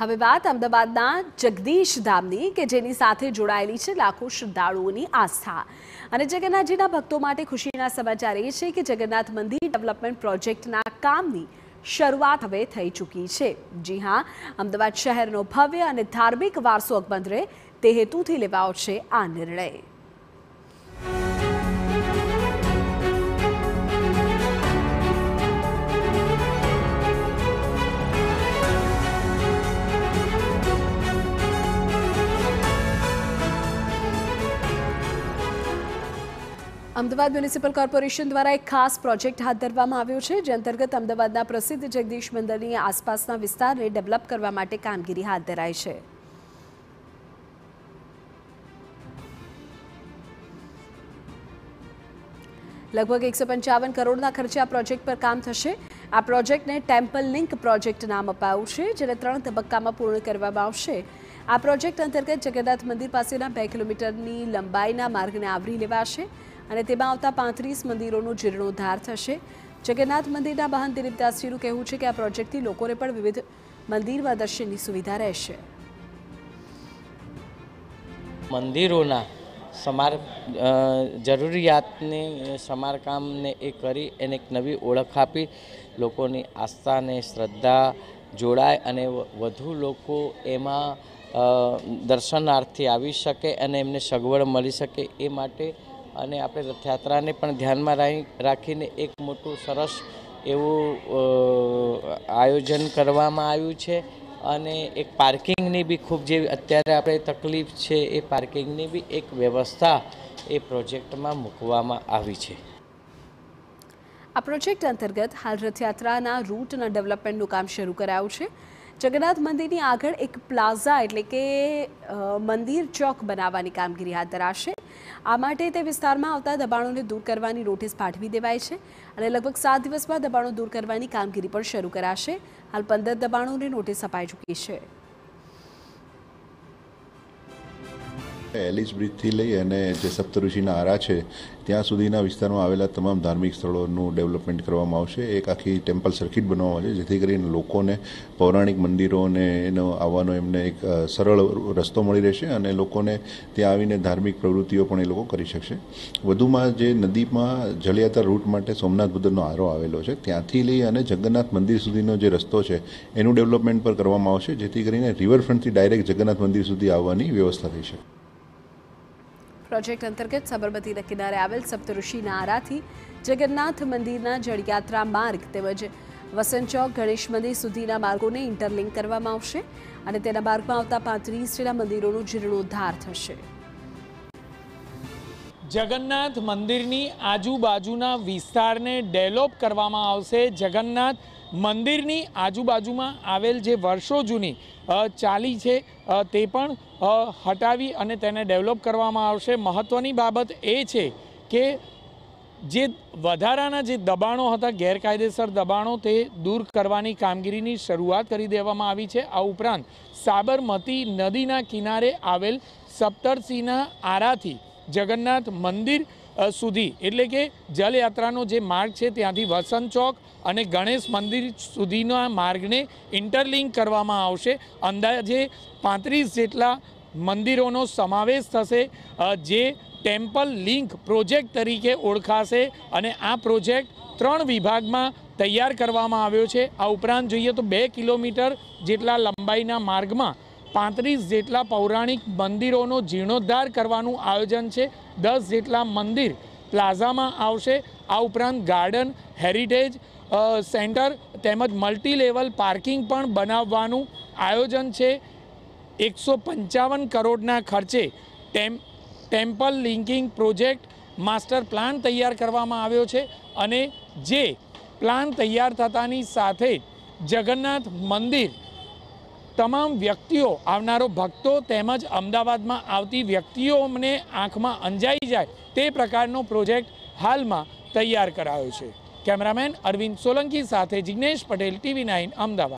હવે વાત અમદાવાદના જગદીશ ધામની કે જેની સાથે જોડાયેલી છે લાખો શ્રદ્ધાળુઓની આસ્થા અને જગન્નાથજીના ભક્તો માટે ખુશીના સમાચાર એ છે કે જગન્નાથ મંદિર ડેવલપમેન્ટ પ્રોજેક્ટના કામની શરૂઆત હવે થઈ ચૂકી છે જી હા અમદાવાદ શહેરનો ભવ્ય અને ધાર્મિક વારસો અકબંધ રહે તે હેતુથી લેવાયો છે આ નિર્ણય અમદાવાદ મ્યુનિસિપલ કોર્પોરેશન દ્વારા એક ખાસ પ્રોજેક્ટ હાથ ધરવામાં આવ્યો છે જે અંતર્ગત અમદાવાદના પ્રસિદ્ધ જગદીશ મંદિરની આસપાસના વિસ્તારને ડેવલપ કરવા માટે કામગીરી હાથ ધરાઈ છે લગભગ એકસો પંચાવન કરોડના ખર્ચે આ પ્રોજેક્ટ પર કામ થશે આ પ્રોજેક્ટને ટેમ્પલ લિંક પ્રોજેક્ટ નામ અપાયું છે જેને ત્રણ તબક્કામાં પૂર્ણ કરવામાં આવશે આ પ્રોજેક્ટ અંતર્ગત જગન્નાથ મંદિર પાસેના બે કિલોમીટરની લંબાઈના માર્ગને આવરી લેવાશે અને તેમાં આવતા પાંત્રીસ મંદિરોનો જીર્ણોદ્ધાર થશે જગન્નાથ મંદિરના મહંત દિલીપદાસજીનું કહેવું છે કે આ પ્રોજેક્ટથી લોકોને પણ વિવિધ મંદિરમાં દર્શનની સુવિધા રહેશે મંદિરોના સમાર જરૂરિયાતને સમારકામને એ કરી એને એક નવી ઓળખ આપી લોકોની આસ્થાને શ્રદ્ધા જોડાય અને વધુ લોકો એમાં દર્શનાર્થી આવી શકે અને એમને સગવડ મળી શકે એ માટે અને આપણે રથયાત્રાને પણ ધ્યાનમાં રાખીને એક મોટું સરસ એવું આયોજન કરવામાં આવ્યું છે અને એક પાર્કિંગની બી ખૂબ જે અત્યારે આપણે તકલીફ છે એ પાર્કિંગની બી એક વ્યવસ્થા એ પ્રોજેક્ટમાં મૂકવામાં આવી છે આ પ્રોજેક્ટ અંતર્ગત હાલ રથયાત્રાના રૂટના ડેવલપમેન્ટનું કામ શરૂ કરાયું છે જગન્નાથ મંદિરની આગળ એક પ્લાઝા એટલે કે મંદિર ચોક બનાવવાની કામગીરી હાથ ધરાશે આ માટે તે વિસ્તારમાં આવતા દબાણોને દૂર કરવાની નોટિસ પાઠવી દેવાય છે અને લગભગ સાત દિવસમાં દબાણો દૂર કરવાની કામગીરી પણ શરૂ કરાશે હાલ પંદર દબાણોને નોટિસ અપાઈ ચૂકી છે એલિસ બ્રિજથી લઈ અને જે સપ્તઋષિના આરા છે ત્યાં સુધીના વિસ્તારમાં આવેલા તમામ ધાર્મિક સ્થળોનું ડેવલપમેન્ટ કરવામાં આવશે એક આખી ટેમ્પલ સર્કિટ બનાવવામાં આવશે જેથી કરીને લોકોને પૌરાણિક મંદિરોને એનો આવવાનો એમને એક સરળ રસ્તો મળી રહેશે અને લોકોને ત્યાં આવીને ધાર્મિક પ્રવૃત્તિઓ પણ એ લોકો કરી શકશે વધુમાં જે નદીમાં જળયાત્રા રૂટ માટે સોમનાથ બુદ્ધનો આરો આવેલો છે ત્યાંથી લઈ અને જગન્નાથ મંદિર સુધીનો જે રસ્તો છે એનું ડેવલપમેન્ટ પર કરવામાં આવશે જેથી કરીને રિવરફ્રન્ટથી ડાયરેક્ટ જગન્નાથ મંદિર સુધી આવવાની વ્યવસ્થા થઈ શકે પ્રોજેક્ટ અંતર્ગત સાબરમતીના કિનારે આવેલ સપ્તઋષિના આરાથી જગન્નાથ મંદિરના જળયાત્રા માર્ગ તેમજ વસંત ચોક ગણેશ મંદિર સુધીના માર્ગોને ઇન્ટરલિંક કરવામાં આવશે અને તેના માર્ગમાં આવતા પાંત્રીસ જેના મંદિરોનું જીર્ણોદ્ધાર થશે જગન્નાથ મંદિરની આજુબાજુના વિસ્તારને ડેવલપ કરવામાં આવશે જગન્નાથ મંદિરની આજુબાજુમાં આવેલ જે વર્ષો જૂની ચાલી છે તે પણ હટાવી અને તેને ડેવલપ કરવામાં આવશે મહત્ત્વની બાબત એ છે કે જે વધારાના જે દબાણો હતા ગેરકાયદેસર દબાણો તે દૂર કરવાની કામગીરીની શરૂઆત કરી દેવામાં આવી છે આ ઉપરાંત સાબરમતી નદીના કિનારે આવેલ સપ્તરસિંહના આરાથી જગન્નાથ મંદિર સુધી એટલે કે જલયાત્રાનો જે માર્ગ છે ત્યાંથી વસંત ચોક અને ગણેશ મંદિર સુધીના માર્ગને ઇન્ટરલિંક કરવામાં આવશે અંદાજે પાંત્રીસ જેટલા મંદિરોનો સમાવેશ થશે જે ટેમ્પલ લિંક પ્રોજેક્ટ તરીકે ઓળખાશે અને આ પ્રોજેક્ટ ત્રણ વિભાગમાં તૈયાર કરવામાં આવ્યો છે આ ઉપરાંત જોઈએ તો બે કિલોમીટર જેટલા લંબાઈના માર્ગમાં પાંત્રીસ જેટલા પૌરાણિક મંદિરોનો જીર્ણોદ્ધાર કરવાનું આયોજન છે દસ જેટલા મંદિર પ્લાઝામાં આવશે આ ઉપરાંત ગાર્ડન હેરિટેજ સેન્ટર તેમજ મલ્ટી લેવલ પાર્કિંગ પણ બનાવવાનું આયોજન છે એકસો પંચાવન કરોડના ખર્ચે ટેમ temple linking project master plan તૈયાર કરવામાં આવ્યો છે અને જે પ્લાન તૈયાર થતાની સાથે જગન્નાથ મંદિર તમામ વ્યક્તિઓ આવનારો ભક્તો તેમજ અમદાવાદમાં આવતી વ્યક્તિઓને આંખમાં અંજાઈ જાય તે પ્રકારનો પ્રોજેક્ટ હાલમાં તૈયાર કરાયો છે કેમેરામેન અરવિંદ સોલંકી સાથે જિજ્ઞેશ પટેલ ટીવી નાઇન અમદાવાદ